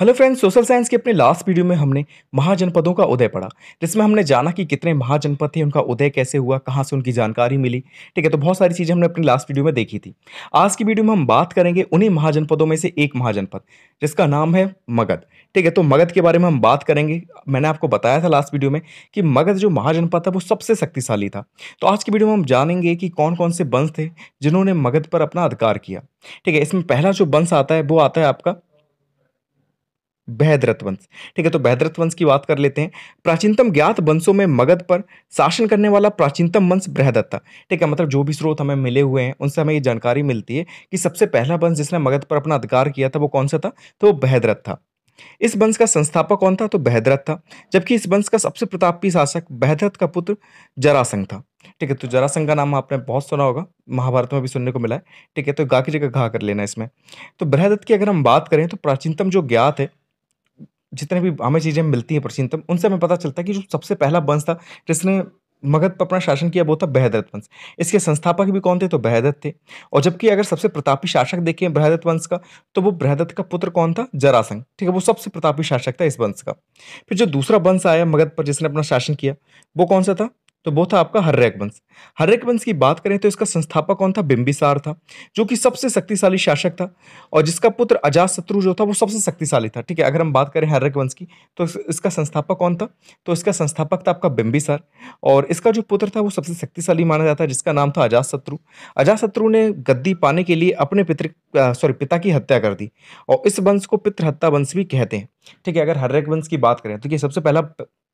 hello friends social science के अपने last video में हमने महाजनपदों का उदय पढ़ा जिसमें हमने जाना कि कितने महाजनपद थे उनका उदय कैसे हुआ कहाँ से उनकी जानकारी मिली ठीक है तो बहुत सारी चीज़ें हमने अपनी लास्ट वीडियो में देखी थी आज की वीडियो में हम बात करेंगे उन्हीं महाजनपदों में से एक महाजनपद जिसका नाम है मगध ठीक है तो मगध के बारे में हम बात करेंगे मैंने आपको बताया था लास्ट वीडियो में कि मगध जो महाजनपद था वो सबसे शक्तिशाली था तो आज की वीडियो में हम जानेंगे कि कौन कौन से वंश थे जिन्होंने मगध पर अपना अधिकार किया ठीक है इसमें पहला जो वंश आता है वो आता है आपका बहद्रथ वंश ठीक है तो बहद्रथ वंश की बात कर लेते हैं प्राचीनतम ज्ञात वंशों में मगध पर शासन करने वाला प्राचीनतम वंश बृहदत्त था ठीक है मतलब जो भी स्रोत हमें मिले हुए हैं उनसे हमें ये जानकारी मिलती है कि सबसे पहला वंश जिसने मगध पर अपना अधिकार किया था वो कौन सा था तो वो बहद्रथ था इस वंश का संस्थापक कौन था तो बहद्रथ था जबकि इस वंश का सबसे प्रतापी शासक बहद्रथ का पुत्र जरासंघ था ठीक है तो जरासंघ का नाम आपने बहुत सुना होगा महाभारत में भी सुनने को मिला है ठीक है तो गा की जगह घा कर लेना इसमें तो बृहदत्त की अगर हम बात करें तो प्राचीनतम जो ज्ञात है जितने भी हमें चीज़ें मिलती हैं प्राचीनतम उनसे हमें पता चलता है कि जो सबसे पहला वंश था जिसने मगध पर अपना शासन किया वो था बहदत वंश इसके संस्थापक भी कौन थे तो बहदत थे और जबकि अगर सबसे प्रतापी शासक देखें बृहदत वंश का तो वो बृहदत का पुत्र कौन था जरासंघ ठीक है वो सबसे प्रतापी शासक था इस वंश का फिर जो दूसरा वंश आया मगध पर जिसने अपना शासन किया वो कौन सा था तो वो था आपका हर्रैक वंश हर्रैक वंश की बात करें तो इसका संस्थापक कौन था बिम्बिसार था जो कि सबसे शक्तिशाली शासक था और जिसका पुत्र अजात शत्रु जो था वो सबसे शक्तिशाली था ठीक है अगर हम बात करें हर्रैक वंश की तो इसका संस्थापक कौन था तो इसका संस्थापक था आपका बिम्बिसार और इसका जो पुत्र था वो सबसे शक्तिशाली माना जाता है जिसका नाम था अजात शत्रु अजात शत्रु ने गद्दी पाने के लिए अपने पितृ सॉरी पिता की हत्या कर दी और इस वंश को पितृहत्या वंश भी कहते हैं ठीक है अगर हर्रैक वंश की बात करें तो ये सबसे पहला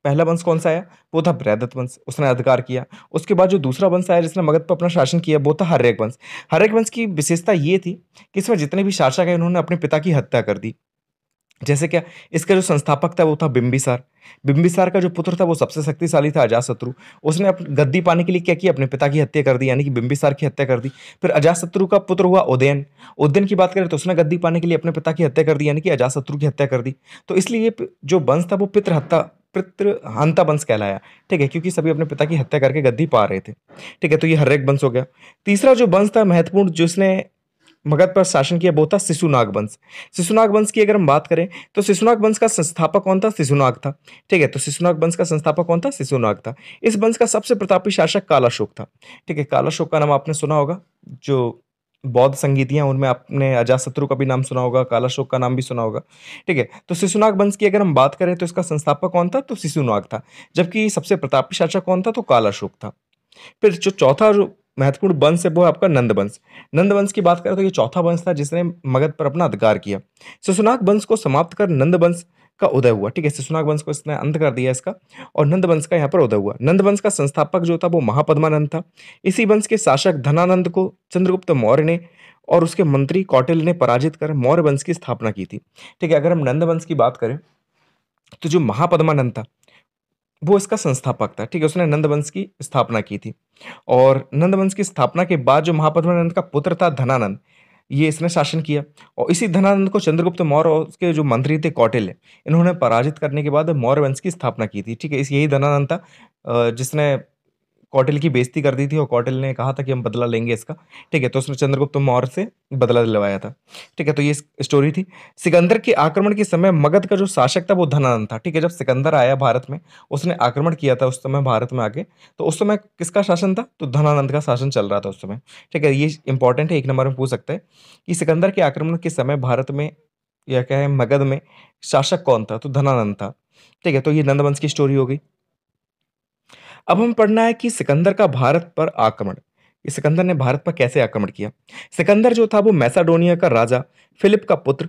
पहला वंश कौन सा आया वो था ब्रैदत वंश उसने अधिकार किया उसके बाद जो दूसरा वंश आया जिसने मगध पर अपना शासन किया वो था हर्यक वंश हर्यक वंश की विशेषता ये थी कि इसमें जितने भी शासक हैं उन्होंने अपने पिता की हत्या कर दी जैसे क्या इसका जो संस्थापक था वो था बिम्बिसार बिम्बिसार का जो पुत्र था वो सबसे शक्तिशाली था अजातशत्रु उसने अपनी गद्दी पाने के लिए क्या किया अपने पिता की हत्या कर दी यानी कि बिम्बिसार की हत्या कर दी फिर अजातशत्रु का पुत्र हुआ उदयन उदयन की बात करें तो उसने गद्दी पाने के लिए अपने पिता की हत्या कर दी यानी कि अजातशत्रु की हत्या कर दी तो इसलिए जो वंश था वो पितृहत्या पितृ हंता वंश कहलाया ठीक है क्योंकि सभी अपने पिता की हत्या करके गद्दी पा रहे थे ठीक है तो ये हर्रेक वंश हो गया तीसरा जो वंश था महत्वपूर्ण जिसने मगध पर शासन किया वो था शिशुनाग वंश शिशुनाग वंश की अगर हम बात करें तो शिशुनाग वंश का संस्थापक कौन था शिशुनाग था ठीक है तो शिशुनाग वंश का संस्थापक कौन था शिशुनाग था इस वंश का सबसे प्रतापी शासक कालाशोक था ठीक है कालाशोक का नाम आपने सुना होगा जो बौद्ध संगीत हैं उनमें आपने अजाशत्रु का भी नाम सुना होगा कालाशोक का नाम भी सुना होगा ठीक है तो शिशुनाग वंश की अगर हम बात करें तो इसका संस्थापक कौन था तो शिशुनाग था जबकि सबसे प्रतापी शासक कौन था तो कालाशोक था फिर जो चौथा जो महत्वपूर्ण वंश है वो है आपका नंद वंश नंद वंश की बात करें तो ये चौथा वंश था जिसने मगध पर अपना अधिकार किया शिशुनाग वंश को समाप्त कर नंद वंश का उदय हुआ ठीक है शिशुनाग वंश को इसने अंत कर दिया इसका और नंद वंश का यहाँ पर उदय हुआ नंद वंश का संस्थापक जो था वो महापद्मानंद था इसी वंश के शासक धनानंद को चंद्रगुप्त मौर्य ने और उसके मंत्री कौटिल ने पराजित कर मौर्य वंश की स्थापना की थी ठीक है अगर हम नंद वंश की बात करें तो जो महापद्मानंद था वो इसका संस्थापक था ठीक है उसने नंद वंश की स्थापना की थी और नंद वंश की स्थापना के बाद जो महापद्मानंद का पुत्र था धनानंद ये इसने शासन किया और इसी धनानंद को चंद्रगुप्त मौर्य उसके जो मंत्री थे कौटिल्य इन्होंने पराजित करने के बाद मौर्य वंश की स्थापना की थी ठीक है इस यही धनानंद था जिसने कौटिल की बेजती कर दी थी और कौटिल ने कहा था कि हम बदला लेंगे इसका ठीक है तो उसने चंद्रगुप्त मौर्य से बदला दिलवाया था ठीक है तो ये स्टोरी थी सिकंदर के आक्रमण के समय मगध का जो शासक था वो धनानंद था ठीक है जब सिकंदर आया भारत में उसने आक्रमण किया था उस समय भारत में आके तो उस समय किसका शासन था तो धनानंद का शासन चल रहा था उस समय ठीक है ये इंपॉर्टेंट है एक नंबर में पूछ सकते हैं कि सिकंदर के आक्रमण के समय भारत में या क्या है मगध में शासक कौन था तो धनानंद था ठीक है तो ये नंदवंश की स्टोरी हो गई अब हम पढ़ना है कि सिकंदर का भारत पर आक्रमण सिकंदर ने भारत पर कैसे आक्रमण किया सिकंदर जो था वो मैसाडोनिया का राजा फिलिप का पुत्र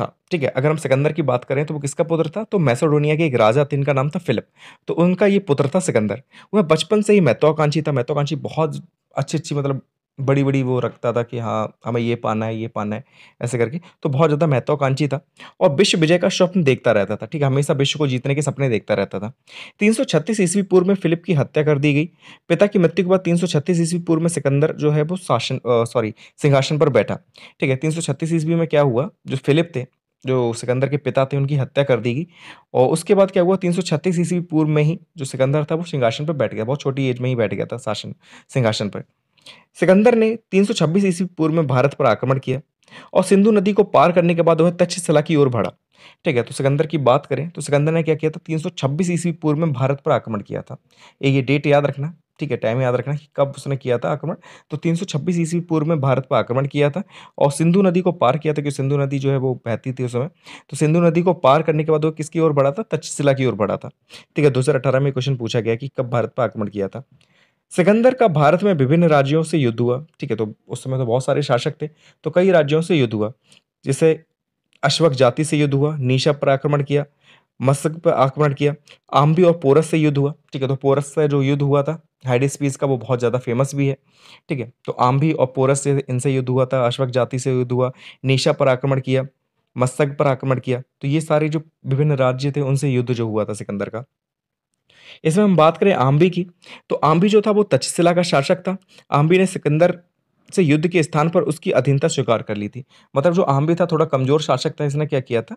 था ठीक है अगर हम सिकंदर की बात करें तो वो किसका पुत्र था तो मैसाडोनिया के एक राजा थे इनका नाम था फिलिप तो उनका ये पुत्र था सिकंदर वह बचपन से ही महत्वाकांक्षी था महत्वाकांक्षी बहुत अच्छी अच्छी मतलब बड़ी बड़ी वो रखता था कि हाँ हमें ये पाना है ये पाना है ऐसे करके तो बहुत ज़्यादा महत्वाकांक्षी था और विश्व विजय का स्वप्न देखता रहता था ठीक है हमेशा विश्व को जीतने के सपने देखता रहता था 336 ईस्वी पूर्व में फिलिप की हत्या कर दी गई पिता की मृत्यु के बाद 336 ईस्वी पूर्व में सिकंदर जो है वो शासन सॉरी सिंहासन पर बैठा ठीक है तीन ईस्वी में क्या हुआ जो फिलिप थे जो सिकंदर के पिता थे उनकी हत्या कर दी गई और उसके बाद क्या हुआ 336 ईस्वी पूर्व में ही जो सिकंदर था वो सिंहासन पर बैठ गया बहुत छोटी एज में ही बैठ गया था शासन सिंहासन पर सिकंदर ने 326 ईस्वी पूर्व में भारत पर आक्रमण किया और सिंधु नदी को पार करने के बाद वह तक्षशिला की ओर बढ़ा ठीक है तो सिकंदर की बात करें तो सिकंदर ने क्या किया था 326 ईस्वी पूर्व में भारत पर आक्रमण किया था ये डेट याद रखना ठीक है टाइम याद रखना कि कब उसने किया था आक्रमण तो 326 ईस्वी पूर्व में भारत पर आक्रमण किया था और सिंधु नदी को पार किया था क्योंकि सिंधु नदी जो है वो बहती थी उस समय तो सिंधु नदी को पार करने के बाद वो किसकी ओर बढ़ा था तक्षशिला की ओर बढ़ा था ठीक है दो में क्वेश्चन पूछा गया कि कब भारत पर आक्रमण किया था सिकंदर का भारत में विभिन्न राज्यों से युद्ध हुआ ठीक है तो उस समय तो बहुत सारे शासक थे तो कई राज्यों से युद्ध हुआ जैसे अश्वक जाति से युद्ध हुआ नीशा पर आक्रमण किया मस्क पर आक्रमण किया आम्बी और पोरस से युद्ध हुआ ठीक है तो पोरस से जो युद्ध हुआ था हाइडिस्पीस का वो बहुत ज़्यादा फेमस भी है ठीक है तो आम्भी और पोरस से इनसे युद्ध हुआ था अश्वक जाति से युद्ध हुआ नीशा पर आक्रमण किया मस्तक पर आक्रमण किया तो ये सारे जो विभिन्न राज्य थे उनसे युद्ध जो हुआ था सिकंदर का इसमें हम बात करें आम्बी की तो आम्बी जो था वो तक्षशिला का शासक था आम्बी ने सिकंदर से युद्ध के स्थान पर उसकी अधीनता स्वीकार कर ली थी मतलब जो आम्बी था थोड़ा कमजोर शासक था इसने क्या किया था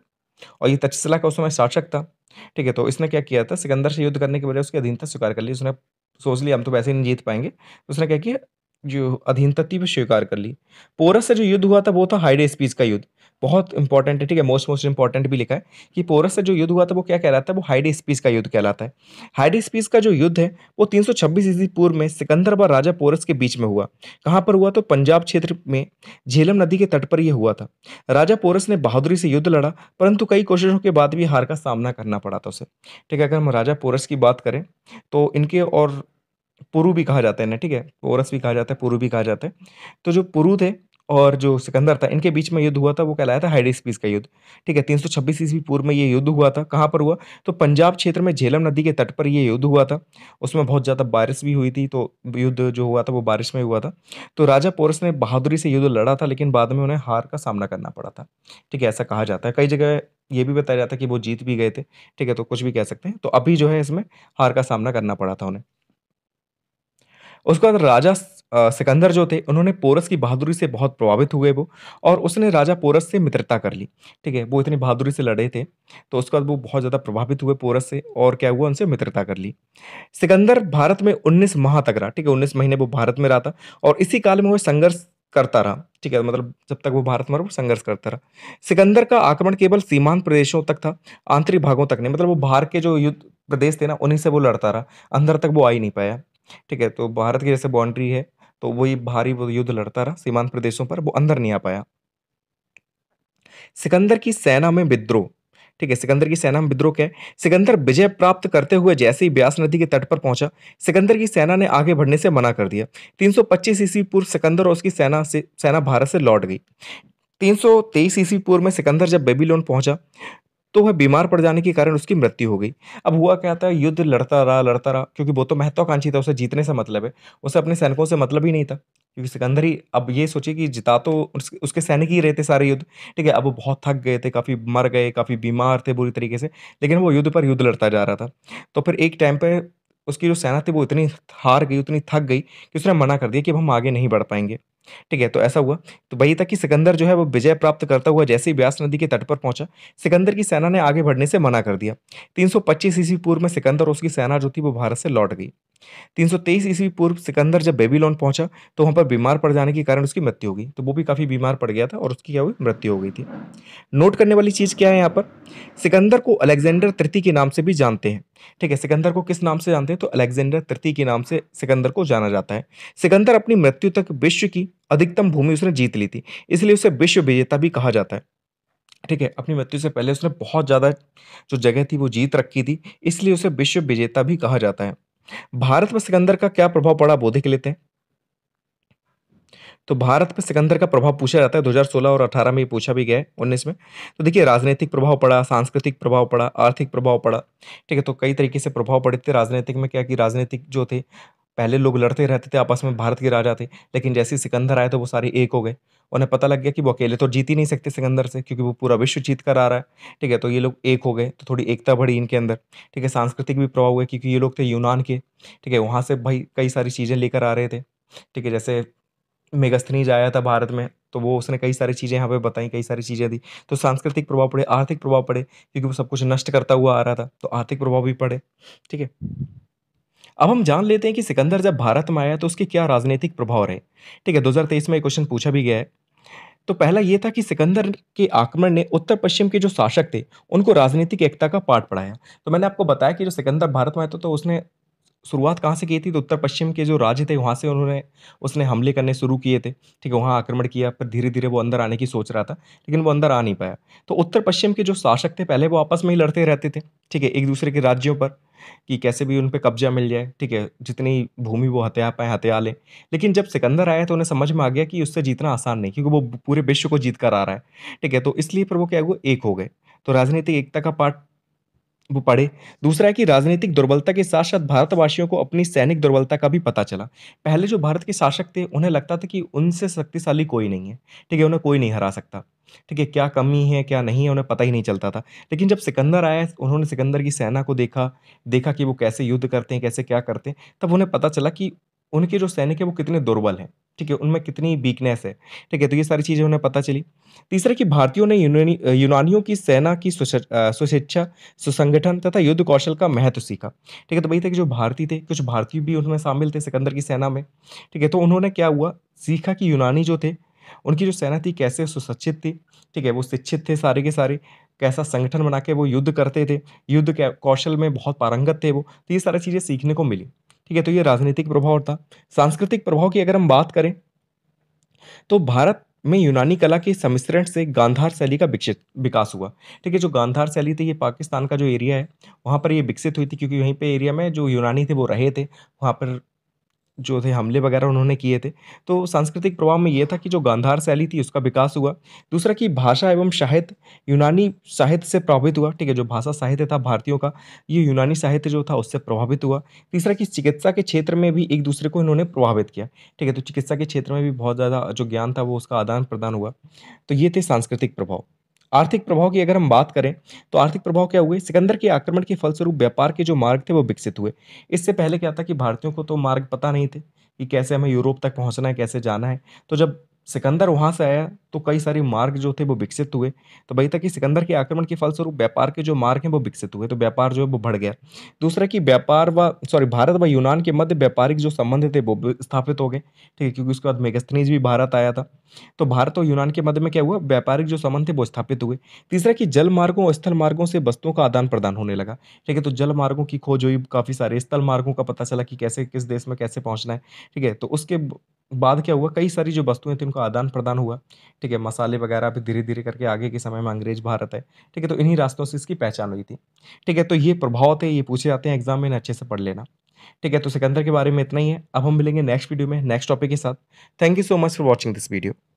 और ये तक्षशिला का उस समय शासक था ठीक है तो इसने क्या किया था सिकंदर से युद्ध करने के बजाय उसकी अधीनता स्वीकार कर ली उसने सोच लिया हम तो वैसे ही नहीं जीत पाएंगे तो उसने क्या किया जो अधीनता थी वो स्वीकार कर ली पोरस से जो युद्ध हुआ था वो था हाइड स्पीच का युद्ध बहुत इंपॉर्टेंट है ठीक है मोस्ट मोस्ट इंपॉर्टेंट भी लिखा है कि पोरस से जो युद्ध हुआ था वो क्या कहलाता है वो हाइड स्पीस का युद्ध कहलाता है हाइड स्पीस का जो युद्ध है वो तीन सौ ईस्वी पूर्व में सिकंदर व राजा पोरस के बीच में हुआ कहाँ पर हुआ तो पंजाब क्षेत्र में झेलम नदी के तट पर यह हुआ था राजा पोरस ने बहादुरी से युद्ध लड़ा परंतु कई कोशिशों के बाद भी हार का सामना करना पड़ा था उसे ठीक है अगर हम राजा पोरस की बात करें तो इनके और पुरु भी कहा जाता है ना ठीक है पोरस भी कहा जाता है पुरु भी कहा जाता है तो जो पुरु थे और जो सिकंदर था इनके बीच में युद्ध हुआ था वो कहलाया था हाइडेस्पीस का युद्ध ठीक है 326 ईस्वी पूर्व में ये युद्ध हुआ था कहाँ पर हुआ तो पंजाब क्षेत्र में झेलम नदी के तट पर ये युद्ध हुआ था उसमें बहुत ज़्यादा बारिश भी हुई थी तो युद्ध जो हुआ था वो बारिश में हुआ था तो राजा पोरस ने बहादुरी से युद्ध लड़ा था लेकिन बाद में उन्हें हार का सामना करना पड़ा था ठीक है ऐसा कहा जाता है कई जगह ये भी बताया जाता है कि वो जीत भी गए थे ठीक है तो कुछ भी कह सकते हैं तो अभी जो है इसमें हार का सामना करना पड़ा था उन्हें उसके बाद राजा सिकंदर जो थे उन्होंने पोरस की बहादुरी से बहुत प्रभावित हुए वो और उसने राजा पोरस से मित्रता कर ली ठीक है वो इतनी बहादुरी से लड़े थे तो उसके बाद वो बहुत ज़्यादा प्रभावित हुए पोरस से और क्या हुआ उनसे मित्रता कर ली सिकंदर भारत में उन्नीस माह तक रहा ठीक है उन्नीस महीने वो भारत में रहा था और इसी काल में वो संघर्ष करता रहा ठीक है मतलब जब तक वो भारत में वो संघर्ष करता रहा सिकंदर का आक्रमण केवल सीमांत प्रदेशों तक था आंतरिक भागों तक नहीं मतलब वो बाहर के जो युद्ध प्रदेश थे ना उन्हीं से वो लड़ता रहा अंदर तक वो आ ही नहीं पाया ठीक है तो भारत की जैसे बाउंड्री है तो वही भारी वो युद्ध लड़ता रहा सीमांत प्रदेशों पर वो अंदर नहीं आ पाया सिकंदर की सेना में विद्रोह ठीक है सिकंदर की सेना में विद्रोह क्या है सिकंदर विजय प्राप्त करते हुए जैसे ही ब्यास नदी के तट पर पहुंचा सिकंदर की सेना ने आगे बढ़ने से मना कर दिया 325 ईस्वी पूर्व सिकंदर और उसकी सेना से सेना भारत से लौट गई 323 ईस्वी पूर्व में सिकंदर जब बेबीलोन पहुंचा तो वह बीमार पड़ जाने के कारण उसकी मृत्यु हो गई अब हुआ क्या था युद्ध लड़ता रहा लड़ता रहा क्योंकि वो तो महत्वाकांक्षी था उसे जीतने से मतलब है उसे अपने सैनिकों से मतलब ही नहीं था क्योंकि सिकंदर ही अब ये सोचे कि जिता तो उसके सैनिक ही रहते सारे युद्ध ठीक है अब वो बहुत थक गए थे काफ़ी मर गए काफ़ी बीमार थे बुरी तरीके से लेकिन वो युद्ध पर युद्ध लड़ता जा रहा था तो फिर एक टाइम पर उसकी जो सेना थी वो इतनी हार गई उतनी थक गई कि उसने मना कर दिया कि अब हम आगे नहीं बढ़ पाएंगे ठीक है तो ऐसा हुआ तो वही था कि सिकंदर जो है वो विजय प्राप्त करता हुआ जैसे ही ब्यास नदी के तट पर पहुंचा सिकंदर की सेना ने आगे बढ़ने से मना कर दिया 325 ईस्वी पूर्व में सिकंदर और उसकी सेना जो थी वो भारत से लौट गई तीन सौ तेईस ईस्वी पूर्व सिकंदर जब बेबीलोन पहुंचा तो वहां पर बीमार पड़ जाने के कारण उसकी मृत्यु हो गई तो वो भी काफ़ी बीमार पड़ गया था और उसकी क्या हुई मृत्यु हो गई थी नोट करने वाली चीज़ क्या है यहाँ पर सिकंदर को अलेक्जेंडर तृतीय के नाम से भी जानते हैं ठीक है सिकंदर को किस नाम से जानते हैं तो अलेक्जेंडर तृतीय के नाम से सिकंदर को जाना जाता है सिकंदर अपनी मृत्यु तक विश्व की अधिकतम भूमि उसने जीत ली थी इसलिए उसे विश्व विजेता भी कहा जाता है ठीक है अपनी मृत्यु से पहले उसने बहुत ज़्यादा जो जगह थी वो जीत रखी थी इसलिए उसे विश्व विजेता भी कहा जाता है भारत पर सिकंदर का क्या प्रभाव पड़ा आप वो देख लेते हैं तो भारत पर सिकंदर का प्रभाव पूछा जाता है 2016 और 18 में ये पूछा भी गया है उन्नीस में तो देखिए राजनीतिक प्रभाव पड़ा सांस्कृतिक प्रभाव पड़ा आर्थिक प्रभाव पड़ा ठीक है तो कई तरीके से प्रभाव पड़े थे राजनीतिक में क्या कि राजनीतिक जो थे पहले लोग लड़ते रहते थे आपस में भारत के राजा थे लेकिन जैसे सिकंदर आए तो वो सारे एक हो गए उन्हें पता लग गया कि वो अकेले तो जीत ही नहीं सकते सिकंदर से क्योंकि वो पूरा विश्व जीत कर आ रहा है ठीक है तो ये लोग एक हो गए तो थोड़ी एकता बढ़ी इनके अंदर ठीक है सांस्कृतिक भी प्रभाव हुआ क्योंकि ये लोग थे यूनान के ठीक है वहाँ से भाई कई सारी चीज़ें लेकर आ रहे थे ठीक है जैसे मेगस्थनी आया था भारत में तो वो उसने कई सारी चीज़ें यहाँ पे बताई कई सारी चीज़ें दी तो सांस्कृतिक प्रभाव पड़े आर्थिक प्रभाव पड़े क्योंकि वो सब कुछ नष्ट करता हुआ आ रहा था तो आर्थिक प्रभाव भी पड़े ठीक है अब हम जान लेते हैं कि सिकंदर जब भारत में आया तो उसके क्या राजनीतिक प्रभाव रहे ठीक है तेईस में एक क्वेश्चन पूछा भी गया है तो पहला ये था कि सिकंदर के आक्रमण ने उत्तर पश्चिम के जो शासक थे उनको राजनीतिक एकता का पाठ पढ़ाया तो मैंने आपको बताया कि जो सिकंदर भारत में आया था तो उसने शुरुआत कहाँ से की थी तो उत्तर पश्चिम के जो राज्य थे वहाँ से उन्होंने उसने हमले करने शुरू किए थे ठीक है वहाँ आक्रमण किया पर धीरे धीरे वो अंदर आने की सोच रहा था लेकिन वो अंदर आ नहीं पाया तो उत्तर पश्चिम के जो शासक थे पहले वो आपस में ही लड़ते रहते थे ठीक है एक दूसरे के राज्यों पर कि कैसे भी उन पर कब्जा मिल जाए ठीक है जितनी भूमि वो हत्या पाए हत्या लें लेकिन जब सिकंदर आया तो उन्हें समझ में आ गया कि उससे जीतना आसान नहीं क्योंकि वो पूरे विश्व को जीत कर आ रहा है ठीक है तो इसलिए फिर वो क्या वो एक हो गए तो राजनीतिक एकता का पाठ वो पढ़े दूसरा है कि राजनीतिक दुर्बलता के साथ साथ भारतवासियों को अपनी सैनिक दुर्बलता का भी पता चला पहले जो भारत के शासक थे उन्हें लगता था कि उनसे शक्तिशाली कोई नहीं है ठीक है उन्हें कोई नहीं हरा सकता ठीक है क्या कमी है क्या नहीं है उन्हें पता ही नहीं चलता था लेकिन जब सिकंदर आया उन्होंने सिकंदर की सेना को देखा देखा कि वो कैसे युद्ध करते हैं कैसे क्या करते हैं तब उन्हें पता चला कि उनके जो सैनिक है वो कितने दुर्बल हैं ठीक है उनमें कितनी वीकनेस है ठीक है तो ये सारी चीज़ें उन्हें पता चली तीसरा कि भारतीयों ने यूनानी यूनानियों की सेना की सुशिक्षा सुसंगठन तथा युद्ध कौशल का महत्व सीखा ठीक है तो वही थे कि जो भारतीय थे कुछ भारतीय भी उनमें शामिल थे सिकंदर की सेना में ठीक है तो उन्होंने क्या हुआ सीखा कि यूनानी जो थे उनकी जो सेना थी कैसे सुसज्जित थी ठीक है वो शिक्षित थे सारे के सारे कैसा संगठन बना के वो युद्ध करते थे युद्ध के कौशल में बहुत पारंगत थे वो तो ये सारी चीज़ें सीखने को मिली ठीक है तो ये राजनीतिक प्रभाव था सांस्कृतिक प्रभाव की अगर हम बात करें तो भारत में यूनानी कला के सम्मिश्रण से गांधार शैली का विकसित विकास हुआ ठीक है जो गांधार शैली थी ये पाकिस्तान का जो एरिया है वहाँ पर ये विकसित हुई थी क्योंकि वहीं पे एरिया में जो यूनानी थे वो रहे थे वहाँ पर जो थे हमले वगैरह उन्होंने किए थे तो सांस्कृतिक प्रभाव में ये था कि जो गांधार शैली थी उसका विकास हुआ दूसरा कि भाषा एवं साहित्य यूनानी साहित्य से प्रभावित हुआ ठीक है जो भाषा साहित्य था भारतीयों का ये यूनानी साहित्य जो था उससे प्रभावित हुआ तीसरा कि चिकित्सा के क्षेत्र में भी एक दूसरे को इन्होंने प्रभावित किया ठीक है तो चिकित्सा के क्षेत्र में भी बहुत ज़्यादा जो ज्ञान था वो उसका आदान प्रदान हुआ तो ये थे सांस्कृतिक प्रभाव आर्थिक प्रभाव की अगर हम बात करें तो आर्थिक प्रभाव क्या हुए सिकंदर के आक्रमण के फलस्वरूप व्यापार के जो मार्ग थे वो विकसित हुए इससे पहले क्या था कि भारतीयों को तो मार्ग पता नहीं थे कि कैसे हमें यूरोप तक पहुंचना है कैसे जाना है तो जब सिकंदर वहाँ से आया तो कई सारे मार्ग जो थे वो विकसित हुए तो भाई था कि सिकंदर के आक्रमण के फलस्वरूप व्यापार के जो मार्ग हैं वो विकसित हुए तो व्यापार जो है वो बढ़ गया दूसरा कि व्यापार व सॉरी भारत व यूनान के मध्य व्यापारिक जो संबंध थे वो स्थापित हो गए ठीक है क्योंकि उसके बाद मेगस्थनीज भी भारत आया था तो भारत और यूनान के मध्य में क्या हुआ व्यापारिक जो संबंध थे वो स्थापित हुए तीसरा कि जल मार्गों और स्थल मार्गों से वस्तुओं का आदान प्रदान होने लगा ठीक है तो जल मार्गों की खोज हुई काफ़ी सारे स्थल मार्गों का पता चला कि कैसे किस देश में कैसे पहुँचना है ठीक है तो उसके बाद क्या हुआ कई सारी जो वस्तुएं थी उनका का आदान प्रदान हुआ ठीक है मसाले वगैरह भी धीरे धीरे करके आगे के समय में अंग्रेज भारत है ठीक है तो इन्हीं रास्तों से इसकी पहचान हुई थी ठीक है तो ये प्रभाव थे ये पूछे जाते हैं एग्जाम में अच्छे से पढ़ लेना ठीक है तो सिकंदर के बारे में इतना ही है अब हम मिलेंगे नेक्स्ट वीडियो में नेक्स्ट टॉपिक के साथ thank you so much for watching this video